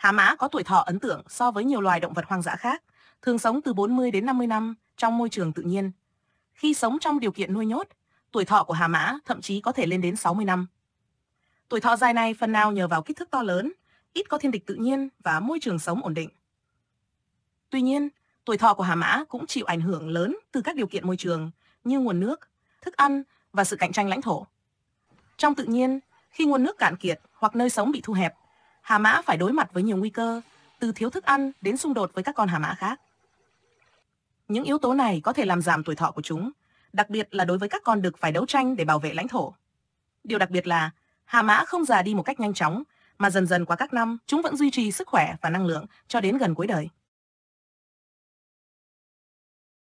Hà mã có tuổi thọ ấn tượng so với nhiều loài động vật hoang dã khác, thường sống từ 40 đến 50 năm trong môi trường tự nhiên. Khi sống trong điều kiện nuôi nhốt, tuổi thọ của hà mã thậm chí có thể lên đến 60 năm. Tuổi thọ dài này phần nào nhờ vào kích thước to lớn, ít có thiên địch tự nhiên và môi trường sống ổn định. Tuy nhiên, tuổi thọ của hà mã cũng chịu ảnh hưởng lớn từ các điều kiện môi trường như nguồn nước, thức ăn và sự cạnh tranh lãnh thổ. Trong tự nhiên, khi nguồn nước cạn kiệt hoặc nơi sống bị thu hẹp, hà mã phải đối mặt với nhiều nguy cơ, từ thiếu thức ăn đến xung đột với các con hà mã khác. Những yếu tố này có thể làm giảm tuổi thọ của chúng, đặc biệt là đối với các con được phải đấu tranh để bảo vệ lãnh thổ. Điều đặc biệt là hà mã không già đi một cách nhanh chóng, mà dần dần qua các năm chúng vẫn duy trì sức khỏe và năng lượng cho đến gần cuối đời.